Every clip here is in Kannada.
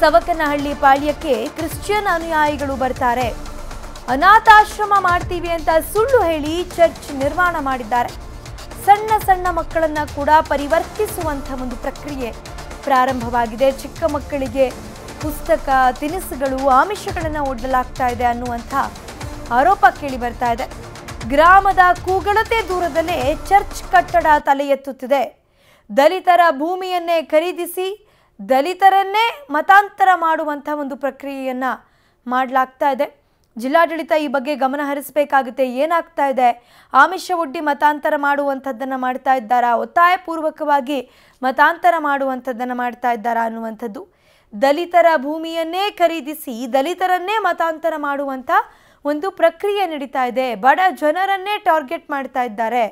ಸವಕನಹಳ್ಳಿ ಪಾಳ್ಯಕ್ಕೆ ಕ್ರಿಶ್ಚಿಯನ್ ಅನುಯಾಯಿಗಳು ಬರ್ತಾರೆ ಅನಾಥಾಶ್ರಮ ಮಾಡ್ತೀವಿ ಅಂತ ಸುಳ್ಳು ಹೇಳಿ ಚರ್ಚ್ ನಿರ್ಮಾಣ ಮಾಡಿದ್ದಾರೆ ಸಣ್ಣ ಸಣ್ಣ ಮಕ್ಕಳನ್ನ ಕೂಡ ಪರಿವರ್ತಿಸುವಂಥ ಒಂದು ಪ್ರಕ್ರಿಯೆ ಪ್ರಾರಂಭವಾಗಿದೆ ಚಿಕ್ಕ ಮಕ್ಕಳಿಗೆ ಪುಸ್ತಕ ತಿನಿಸುಗಳು ಆಮಿಷಗಳನ್ನು ಒಡ್ಡಲಾಗ್ತಾ ಇದೆ ಅನ್ನುವಂಥ ಆರೋಪ ಕೇಳಿ ಬರ್ತಾ ಇದೆ ಗ್ರಾಮದ ಕೂಗಳತೆ ದೂರದಲ್ಲೇ ಚರ್ಚ್ ಕಟ್ಟಡ ತಲೆ ಎತ್ತುತ್ತಿದೆ ದಲಿತರ ಭೂಮಿಯನ್ನೇ ಖರೀದಿಸಿ ದಲಿತರನ್ನೇ ಮತಾಂತರ ಮಾಡುವಂಥ ಒಂದು ಪ್ರಕ್ರಿಯೆಯನ್ನು ಮಾಡಲಾಗ್ತಾ ಇದೆ ಜಿಲ್ಲಾಡಳಿತ ಈ ಬಗ್ಗೆ ಗಮನ ಹರಿಸಬೇಕಾಗುತ್ತೆ ಏನಾಗ್ತಾ ಇದೆ ಆಮಿಷ ಒಡ್ಡಿ ಮತಾಂತರ ಮಾಡುವಂಥದ್ದನ್ನು ಮಾಡ್ತಾ ಇದ್ದಾರಾ ಒತ್ತಾಯಪೂರ್ವಕವಾಗಿ ಮತಾಂತರ ಮಾಡುವಂಥದ್ದನ್ನು ಮಾಡ್ತಾ ಇದ್ದಾರಾ ಅನ್ನುವಂಥದ್ದು ದಲಿತರ ಭೂಮಿಯನ್ನೇ ಖರೀದಿಸಿ ದಲಿತರನ್ನೇ ಮತಾಂತರ ಮಾಡುವಂಥ ಒಂದು ಪ್ರಕ್ರಿಯೆ ನಡೀತಾ ಇದೆ ಬಡ ಜನರನ್ನೇ ಟಾರ್ಗೆಟ್ ಮಾಡ್ತಾ ಇದ್ದಾರೆ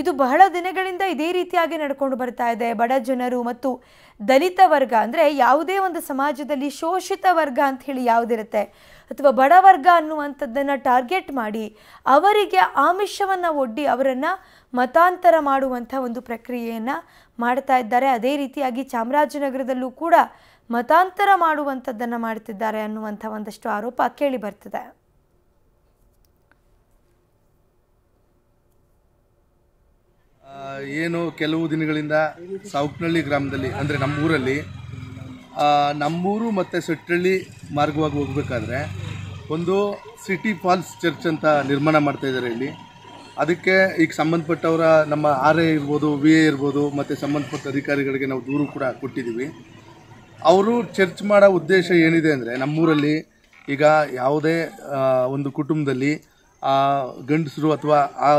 ಇದು ಬಹಳ ದಿನಗಳಿಂದ ಇದೇ ರೀತಿಯಾಗಿ ನಡ್ಕೊಂಡು ಬರ್ತಾ ಇದೆ ಬಡ ಜನರು ಮತ್ತು ದಲಿತ ವರ್ಗ ಅಂದರೆ ಯಾವುದೇ ಒಂದು ಸಮಾಜದಲ್ಲಿ ಶೋಷಿತ ವರ್ಗ ಅಂತ ಹೇಳಿ ಯಾವುದಿರುತ್ತೆ ಅಥವಾ ವರ್ಗ ಅನ್ನುವಂಥದ್ದನ್ನು ಟಾರ್ಗೆಟ್ ಮಾಡಿ ಅವರಿಗೆ ಆಮಿಷವನ್ನು ಒಡ್ಡಿ ಅವರನ್ನು ಮತಾಂತರ ಮಾಡುವಂಥ ಒಂದು ಪ್ರಕ್ರಿಯೆಯನ್ನು ಮಾಡ್ತಾ ಇದ್ದಾರೆ ಅದೇ ರೀತಿಯಾಗಿ ಚಾಮರಾಜನಗರದಲ್ಲೂ ಕೂಡ ಮತಾಂತರ ಮಾಡುವಂಥದ್ದನ್ನು ಮಾಡ್ತಿದ್ದಾರೆ ಅನ್ನುವಂಥ ಒಂದಷ್ಟು ಆರೋಪ ಕೇಳಿ ಬರ್ತದೆ ಏನು ಕೆಲವು ದಿನಗಳಿಂದ ಸೌಕ್ನಳ್ಳಿ ಗ್ರಾಮದಲ್ಲಿ ಅಂದರೆ ನಮ್ಮೂರಲ್ಲಿ ನಮ್ಮೂರು ಮತ್ತು ಸೆಟ್ಟಳ್ಳಿ ಮಾರ್ಗವಾಗಿ ಹೋಗಬೇಕಾದ್ರೆ ಒಂದು ಸಿಟಿ ಫಾಲ್ಸ್ ಚರ್ಚ್ ಅಂತ ನಿರ್ಮಾಣ ಇದ್ದಾರೆ ಇಲ್ಲಿ ಅದಕ್ಕೆ ಈಗ ಸಂಬಂಧಪಟ್ಟವರ ನಮ್ಮ ಆರ್ ಎ ಇರ್ಬೋದು ವಿ ಎ ಇರ್ಬೋದು ಮತ್ತು ಸಂಬಂಧಪಟ್ಟ ಅಧಿಕಾರಿಗಳಿಗೆ ನಾವು ದೂರು ಕೂಡ ಕೊಟ್ಟಿದ್ದೀವಿ ಅವರು ಚರ್ಚ್ ಮಾಡೋ ಉದ್ದೇಶ ಏನಿದೆ ಅಂದರೆ ನಮ್ಮೂರಲ್ಲಿ ಈಗ ಯಾವುದೇ ಒಂದು ಕುಟುಂಬದಲ್ಲಿ ಆ ಗಂಡಸರು ಅಥವಾ ಆ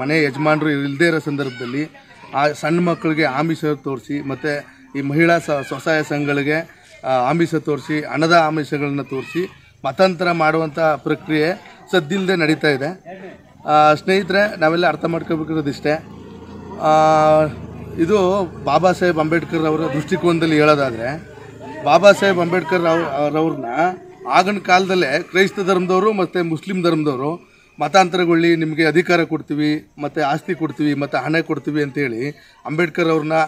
ಮನೆ ಯಜಮಾನರು ಇಲ್ಲದೇ ಇರೋ ಸಂದರ್ಭದಲ್ಲಿ ಆ ಸಣ್ಣ ಮಕ್ಕಳಿಗೆ ಆಮಿಷ ತೋರಿಸಿ ಮತ್ತು ಈ ಮಹಿಳಾ ಸ್ವಸಹಾಯ ಸಂಘಗಳಿಗೆ ಆಮಿಷ ತೋರಿಸಿ ಹಣದ ಆಮಿಷಗಳನ್ನ ತೋರಿಸಿ ಮತಾಂತರ ಮಾಡುವಂಥ ಪ್ರಕ್ರಿಯೆ ಸದ್ದಿಲ್ಲದೆ ನಡೀತಾ ಇದೆ ಸ್ನೇಹಿತರೆ ನಾವೆಲ್ಲ ಅರ್ಥ ಮಾಡ್ಕೋಬೇಕಿರೋದಿಷ್ಟೇ ಇದು ಬಾಬಾ ಸಾಹೇಬ್ ಅಂಬೇಡ್ಕರ್ ಅವರ ದೃಷ್ಟಿಕೋನದಲ್ಲಿ ಹೇಳೋದಾದರೆ ಬಾಬಾ ಸಾಹೇಬ್ ಅಂಬೇಡ್ಕರ್ ಅವ್ರವ್ರನ್ನ ಆಗಿನ ಕಾಲದಲ್ಲೇ ಕ್ರೈಸ್ತ ಧರ್ಮದವರು ಮತ್ತು ಮುಸ್ಲಿಂ ಧರ್ಮದವರು ಮತಾಂತರಗೊಳ್ಳಿ ನಿಮಗೆ ಅಧಿಕಾರ ಕೊಡ್ತೀವಿ ಮತ್ತು ಆಸ್ತಿ ಕೊಡ್ತೀವಿ ಮತ್ತು ಹಣ ಕೊಡ್ತೀವಿ ಅಂತೇಳಿ ಅಂಬೇಡ್ಕರ್ ಅವ್ರನ್ನ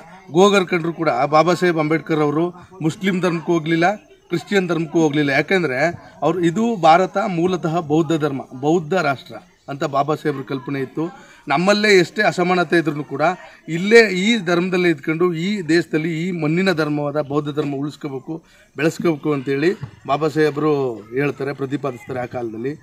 ಕಂಡ್ರು ಕೂಡ ಬಾಬಾ ಸಾಹೇಬ್ ಅಂಬೇಡ್ಕರ್ ಅವರು ಮುಸ್ಲಿಂ ಧರ್ಮಕ್ಕೂ ಹೋಗಲಿಲ್ಲ ಕ್ರಿಶ್ಚಿಯನ್ ಧರ್ಮಕ್ಕೂ ಹೋಗಲಿಲ್ಲ ಯಾಕೆಂದರೆ ಅವರು ಇದು ಭಾರತ ಮೂಲತಃ ಬೌದ್ಧ ಧರ್ಮ ಬೌದ್ಧ ರಾಷ್ಟ್ರ ಅಂತ ಬಾಬಾ ಸಾಹೇಬ್ರ ಕಲ್ಪನೆ ಇತ್ತು ನಮ್ಮಲ್ಲೇ ಎಷ್ಟೇ ಅಸಮಾನತೆ ಇದ್ರೂ ಕೂಡ ಇಲ್ಲೇ ಈ ಧರ್ಮದಲ್ಲೇ ಇದ್ಕೊಂಡು ಈ ದೇಶದಲ್ಲಿ ಈ ಮಣ್ಣಿನ ಧರ್ಮವಾದ ಬೌದ್ಧ ಧರ್ಮ ಉಳಿಸ್ಕೋಬೇಕು ಬೆಳೆಸ್ಕೋಬೇಕು ಅಂತೇಳಿ ಬಾಬಾ ಸಾಹೇಬರು ಹೇಳ್ತಾರೆ ಪ್ರತಿಪಾದಿಸ್ತಾರೆ ಆ ಕಾಲದಲ್ಲಿ